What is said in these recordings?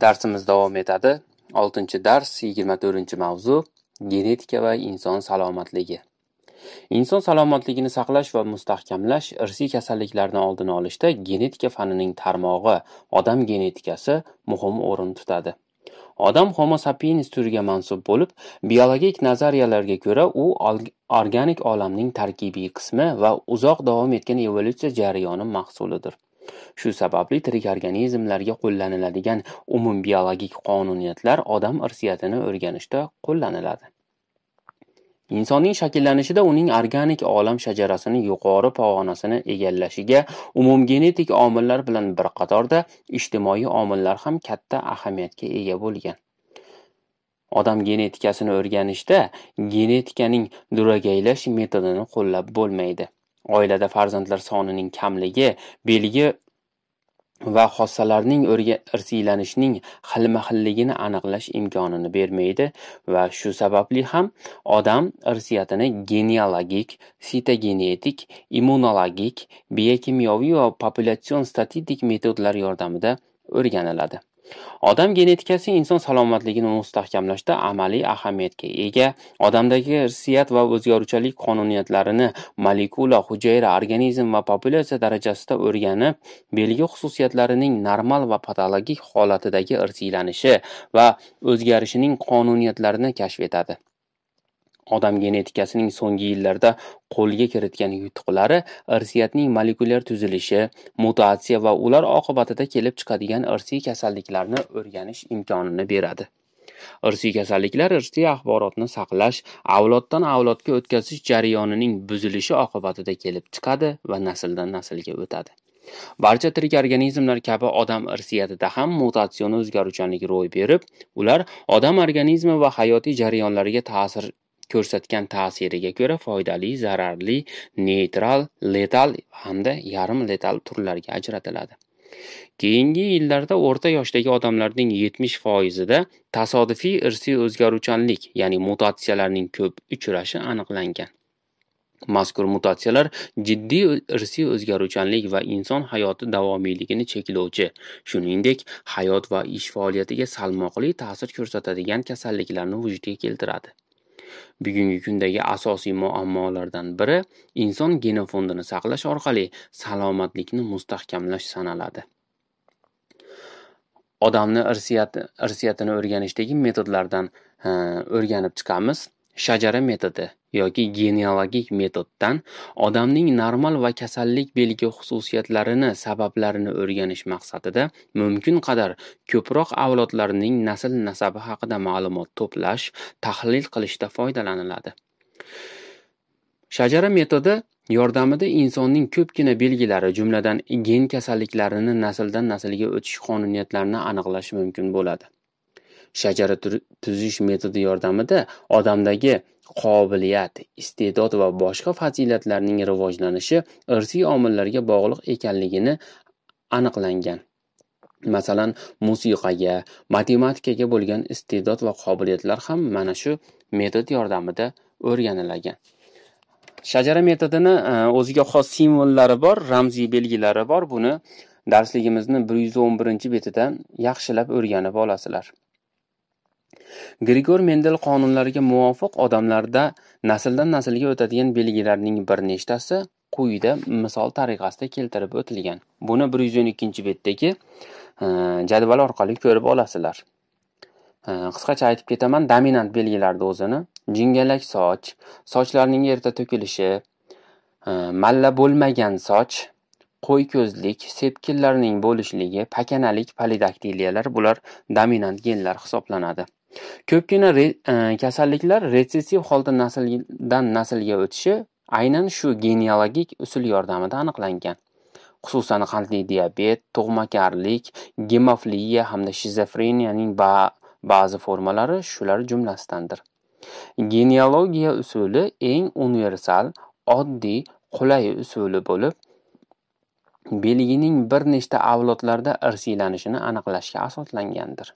Darsimiz davom etadi. 6-dars, 24-mavzu: Genetika va inson salomatligi. Inson salomatligini saqlash va mustahkamlash irsiy kasalliklarni oldini olishda genetika fanining tarmog'i odam genetikasi muhim o'rin tutadi. Odam Homo sapiens turiga mansub bo'lib, biologik nazariyalarga ko'ra u organik olamning tarkibiy qismi va uzoq davom etgan evolyutsiya jarayoni mahsulidir. Shu sababli tirik organizmlarga qo'llaniladigan umumbiologik qonuniyatlar odam irsiyatini o'rganishda qo'llaniladi. Insonning shakllanishida uning organik olam shajarasini yuqori pog'onasini egallashiga umumgenetik omillar bilan bir qatorda ijtimoiy omillar ham katta ahamiyatga ega bo'lgan. Odam genetikasini o'rganishda genetikaning duragaylash metodini qo'llab bo'lmaydi. oilada farzandlar sonining kamligi belgi va xossalarning irsiylanishning xilma xilligini aniqlash imkonini bermaydi va shu sababli ham odam irsiyatini genealogik sitogenetik immunologik biokimyoviy va populyatsion statistik metodlar yordamida o'rganiladi Odam genetikasi inson salomatligini mustahkamlashda amaliy ahamiyatga ega. Odamdagi irsiyat va o'zgaruvchanlik qonuniyatlarini molekula, hujayra, organizm va populyatsiya darajasida o'rganib, belgi xususiyatlarining normal va patologik holatidagi irsiylanishi va o'zgarishining qonuniyatlarini kashf etadi. Odam genetikasining so'nggi yillarda qo'lga kiritgan yutuqlari irsiyatning molekulyar tuzilishi, mutatsiya va ular oqibatida kelib chiqadigan irsiy kasalliklarni o'rganish imkonini beradi. Irsiy kasalliklar irsiy axborotni saqlash, avloddan avlodga o'tkazish jarayonining buzilishi oqibatida kelib chiqadi va nasldan naslga o'tadi. Barcha tirik organizmlar kabi odam irsiyatida ham mutatsion o'zgaruvchanlik ro'y berib, ular odam organizmi va hayotiy jarayonlariga ta'sir ko'rsatgan ta'siriga ko'ra foydali zararli neytral letal hamda yarim letal turlarga ajratiladi keyingi yillarda o'rta yoshdagi odamlarning yetmish foizida tasodifiy irsiy o'zgaruvchanlik ya'ni mutatsiyalarning ko'p uchrashi aniqlangan mazkur mutatsiyalar jiddiy irsiy o'zgaruvchanlik va inson hayoti davomiyligini cheklovchi shuningdek hayot va ish faoliyatiga salmoqli ta'sir ko'rsatadigan kasalliklarni vujudga keltiradi bugungi kundagi asosiy muammolardan biri inson genofondini saqlash orqali salomatlikni mustahkamlash sanaladi odamni irsiyatini o'rganishdagi metodlardan o'rganib chiqamiz shajara metodi yoki genealogik metoddan odamning normal va kasallik belgi xususiyatlarini sabablarini o'rganish maqsadida mumkin qadar ko'proq avlodlarning nasl nasabi haqida ma'lumot to'plash tahlil qilishda foydalaniladi shajara metodi yordamida insonning ko'pgina belgilari jumladan gen kasalliklarini nasldan naslga o'tish qonuniyatlarini aniqlash mumkin bo'ladi shajara tuzish metodi yordamida odamdagi qobiliyat iste'dod va boshqa fazilatlarning rivojlanishi irsiy omillarga bog'liq ekanligini aniqlangan masalan musiqaga matematikaga bo'lgan iste'dod va qobiliyatlar ham mana shu metod yordamida o'rganilagan shajara metodini e, o'ziga xos simvollari bor ramziy belgilari bor buni darsligimizni bir yuz o'n birinchi betidan yaxshilab o'rganib olasizlar grigor mendel qonunlariga muvofiq odamlarda nasldan naslga o'tadigan belgilarning bir nechtasi quyida misol tariqasida keltirib o'tilgan buni 112 betdagi e, jadval orqali ko'rib olasizlar e, qisqacha aytib ketaman dominant belgilarni o'zini jingalak soch sochlarning erta to'kilishi e, malla bo'lmagan soch qo'y ko'zlik sepkillarning bo'lishligi pakanalik polidaktiliyalar bular dominant genlar hisoblanadi Ko'pgina e, kasalliklar retsessiv holda nasldan naslga o'tishi aynan shu genealogik usul yordamida aniqlangan. Xususan, qandli diabet, tug'makarlik, gemofiliya hamda shizofreniyaning ba'zi formalari shular jumlasidandir. Genealogiya usuli eng universal, oddiy, qulay usuli bo'lib, belgining bir nechta avlodlarda irsiylanishini aniqlashga asoslangandir.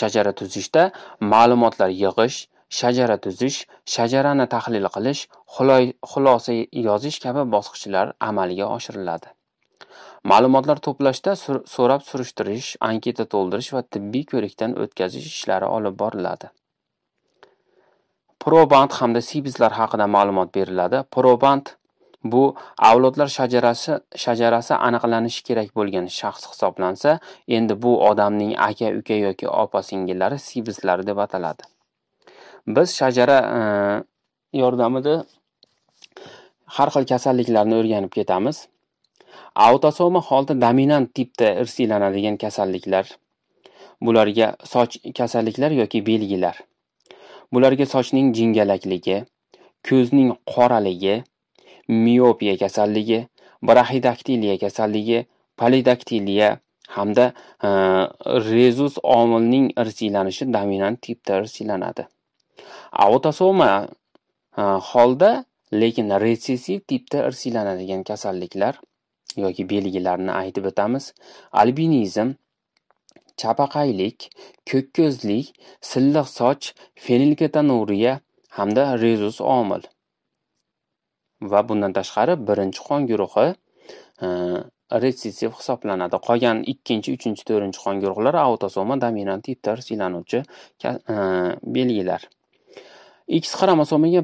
Shajara tuzishda ma'lumotlar yig'ish, shajara tuzish, shajarani tahlil qilish, xulosa yozish kabi bosqichlar amalga oshiriladi. Ma'lumotlar to'plashda so'rab surishtirish, anketa to'ldirish va tibbiy ko'rikdan o'tkazish ishlari olib boriladi. Proband hamda sibizlar haqida ma'lumot beriladi. Proband Bu avlodlar shajarasi shajarasi aniqlanishi kerak bo'lgan shaxs hisoblansa, endi bu odamning aka, uka yoki opa singillari sibislari deb ataladi. Biz shajara e, yordamida har xil kasalliklarni o'rganib ketamiz. Autosoma holda dominant tipda irsiylanadigan kasalliklar, bularga soch kasalliklar yoki belgilar. Bularga sochning jingalakligi, ko'zning qoraligi, miopiya kasalligi, braxidaktiliya kasalligi, polidaktiliya hamda e, rezus omilning irsiylanishi dominant tipda irsiylanadi. Autosoma e, holda lekin retsessiv tipda irsiylanadigan kasalliklar yoki belgilarni aytib o'tamiz. Albinizm, chapaqaylik, ko'k ko'zlik, silliq soch, fenilketonuriya hamda rezus omil. va bundan tashqari birinchi qon guruhi e, retsessiv hisoblanadi qolgan ikkinchi uchinchi to'rtinchi qon guruhlari autosoma dominant tavsiflanuvchi e, belgilar x xromosomaga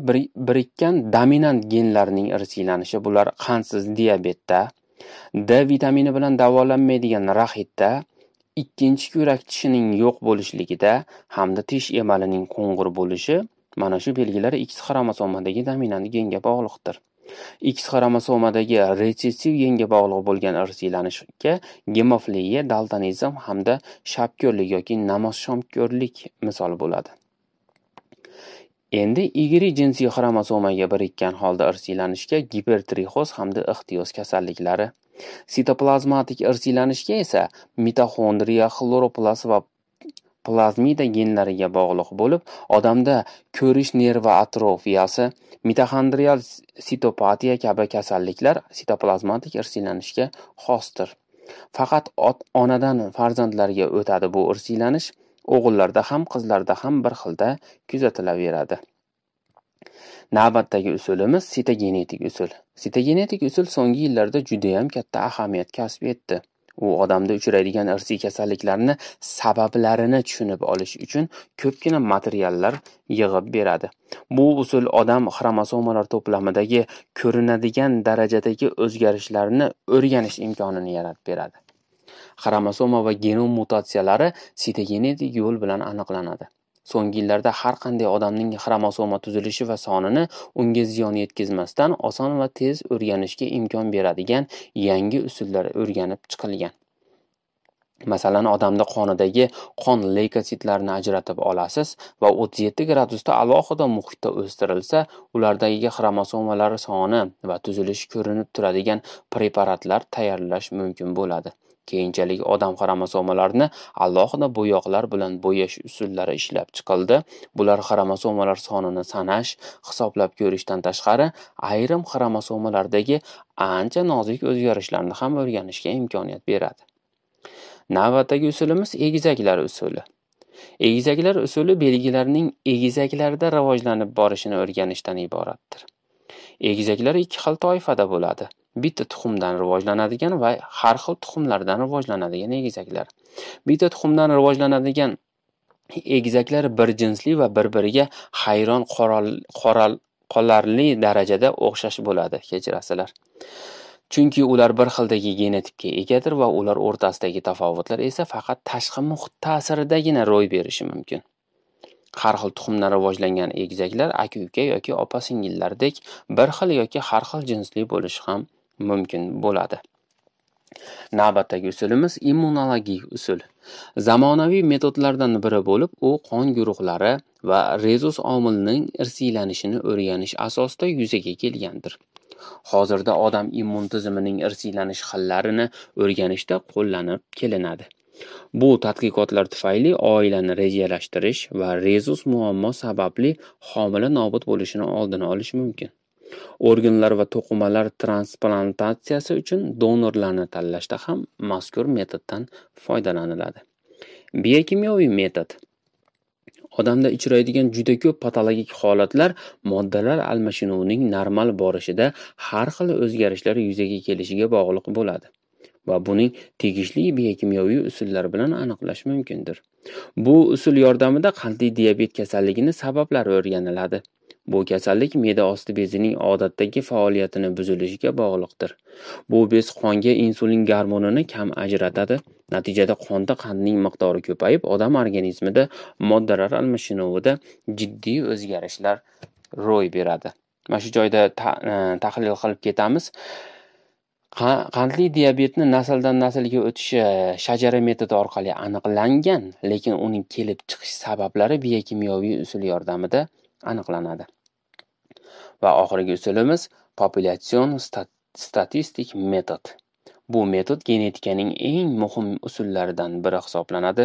birikkan dominant genlarning irsiylanishi bular qandsiz diabetda d vitamini bilan davolanmaydigan raxitda ikkinchi kurak tishining yo'q bo'lishligida hamda tish emalining qo'ng'ir bo'lishi Mana shu belgilar X xromosomadagi dominant genga bog'liqdir. X xromosomadagi retsessiv genga bog'liq bo'lgan irsiylanishga gemofiliya, daltonizm hamda shapko'rlik yoki namozshomko'rlik misol bo'ladi. Endi Y jinsiy xromosomaga birikkan holda irsiylanishga gipertrixoz hamda ixtiyoz kasalliklari Sitoplazmatik irsiylanishga esa mitoxondriya, xloroplast va plazmida genlariga bog'liq bo'lib, odamda ko'rish nervi atrofiyasi, mitoxondrial sitopatiya kabi kasalliklar sitoplazmatik irsiylanishga xosdir. Faqat onadan farzandlarga o'tadi bu irsiylanish, o'g'illarda ham, qizlarda ham bir xilda kuzatilaveradi. Navbatdagi usulimiz sitogenetik usul. Sitogenetik usul so'nggi yillarda judayam katta ahamiyat kasb etdi. U odamda uchraydigan irsiy kasalliklarni sabablarini tushunib olish uchun ko'pgina materiallar yig'ib beradi. Bu usul odam xromosomalar to'plamidagi ko'rinadigan darajadagi o'zgarishlarni o'rganish imkonini yaratib beradi. Xromosoma va genom mutatsiyalari sitogenetik yo'l bilan aniqlanadi. So'nggi yillarda har qanday odamning xromosoma tuzilishi va sonini unga ziyon yetkazmasdan oson va tez o'rganishga imkon beradigan yangi usullar o'rganib chiqilgan. Masalan, odamni qonidagi qon leykositlarini ajratib olasiz va 37 gradusda alohida muhitda o'stirilsa, ulardagi xromosomalar soni va tuzilishi ko'rinib turadigan preparatlar tayyorlash mumkin bo'ladi. Keyinchalik odam xromosomalarini alohida bo'yoqlar bilan bo'yash usullari ishlab chiqildi. Bular xromosomalar sonini sanash, hisoblab ko'rishdan tashqari, ayrim xromosomalardagi ancha nozik o'zgarishlarni ham o'rganishga imkoniyat beradi. Navbatdagi usulimiz egizaklar usuli. Egizaklar usuli belgilarning egizaklarda rivojlanib borishini o'rganishdan iboratdir. Egizaklar ikki xil toifada bo'ladi. bitta tuxumdan rivojlanadigan va har xil tuxumlardan rivojlanadigan egizaklar. Bitta tuxumdan rivojlanadigan egizaklar bir jinsli va bir-biriga hayron qoral, qoral qolarli darajada o'xshash bo'ladi, kechirasizlar. Chunki ular bir xildagi genetikka egadir va ular o'rtasidagi tafovutlar esa faqat tashqi muhit ta'siridagina ro'y berishi mumkin. Har xil tuxumdan rivojlangan egizaklar aka-uka yoki opa-singillardek bir xil yoki har xil jinsli bo'lishi ham mumkin bo'ladi navbatdagi usulimiz immunologik usul zamonaviy metodlardan biri bo'lib u qon guruhlari va rezus omilining irsiylanishini o'rganish asosida yuzaga kelgandir hozirda odam immun tizimining irsiylanish xillarini o'rganishda qo'llanib kelinadi bu tadqiqotlar tufayli oilani rejalashtirish va rezus muammo sababli homila nobud bo'lishini oldini olish mumkin Organlar va to'qimalar transplantatsiyasi uchun donorlarni tanlashda ham mazkur metoddan foydalaniladi. Biokimyoviy metod odamda uchraydigan juda ko'p patologik holatlar moddalar almashinuvining normal borishida har xil o'zgarishlar yuzaga kelishiga bog'liq bo'ladi va buning tegishli biokimyoviy usullar bilan aniqlash mumkindir. Bu usul yordamida qandli diabet kasalligini sabablari o'rganiladi. Bu kasallik me'da osti bezining odatdagi faoliyatini buzilishiga bog'liqdir. Bu bez qonga insulin garmonini kam ajratadi. Natijada qonda qandning miqdori ko'payib, odam organizmida moddalar almashinuvida jiddiy o'zgarishlar ro'y beradi. Mana shu joyda e, tahlil qilib ketamiz. qandli diabetni nasldan naslga o'tishi e, shajara metodi orqali aniqlangan lekin uning kelib chiqish sabablari biokimyoviy usul yordamida aniqlanadi va oxirgi usulimiz populyatsion statistik metod bu metod genetikaning eng muhim usullaridan biri hisoblanadi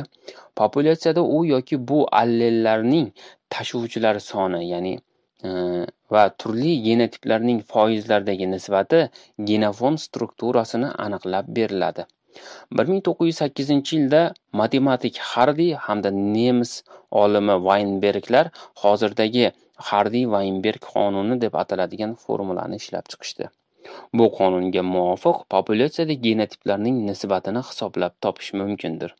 populyatsiyada u yoki bu allellarning tashuvchilari soni ya'ni e, va turli genotiplarning foizlardagi nisbati genofon strukturasini aniqlab beriladi bir ming to'qqiz yuz sakkizinchi yilda matematik hardi hamda nemis olimi Vaynberglar hozirdagi Xardi-Vaynberg qonuni deb ataladigan formulani ishlab chiqishdi. Bu qonunga muvofiq populyatsiyada genotiplarning nisbatini hisoblab topish mumkindir.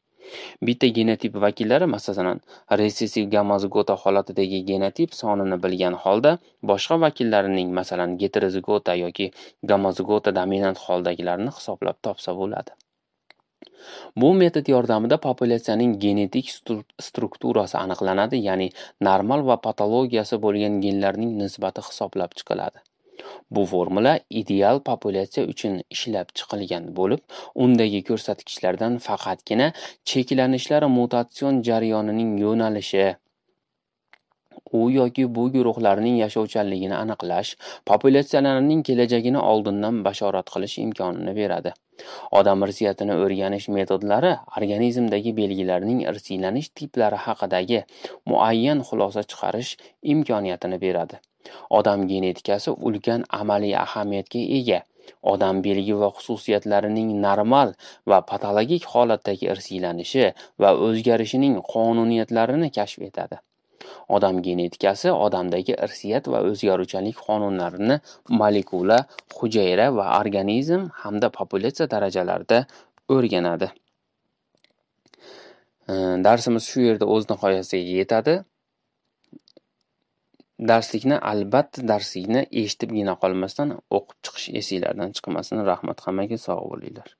Bitta genotip vakillari masalan, resessiv gamozigota holatidagi genotip sonini bilgan holda, boshqa vakillarining masalan, heterozigota yoki gamozigota dominant holdagilarini hisoblab topsa bo'ladi. Bu metod yordamida populyatsiyaning genetik strukturasi aniqlanadi, ya'ni normal va patologiyasi bo'lgan genlarning nisbati hisoblab chiqiladi. Bu formula ideal populyatsiya uchun ishlab chiqilgan bo'lib, undagi ko'rsatkichlardan faqatgina cheklanishlar mutatsion jarayonining yo'nalishi u yoki bu guruhlarning yashovchanligini aniqlash populyatsiyalarining kelajagini oldindan bashorat qilish imkonini beradi odam irsiyatini o'rganish metodlari organizmdagi belgilarning irsiylanish tiplari haqidagi muayyan xulosa chiqarish imkoniyatini beradi odam genetikasi ulkan amaliy ahamiyatga ega odam belgi va xususiyatlarining normal va patologik holatdagi irsiylanishi va o'zgarishining qonuniyatlarini kashf etadi Odam genetikasi odamdagi irsiyat va o'zgaruvchanlik qonunlarini molekula, hujayra va organizm hamda populyatsiya darajalarida o'rganadi. Darsimiz shu yerda o'z nihoyasiga yetadi. darslikni albatta darslikni eshitibgina qolmasdan o'qib chiqish esinglardan chiqmasin rahmat hammaga sog' bo'linglar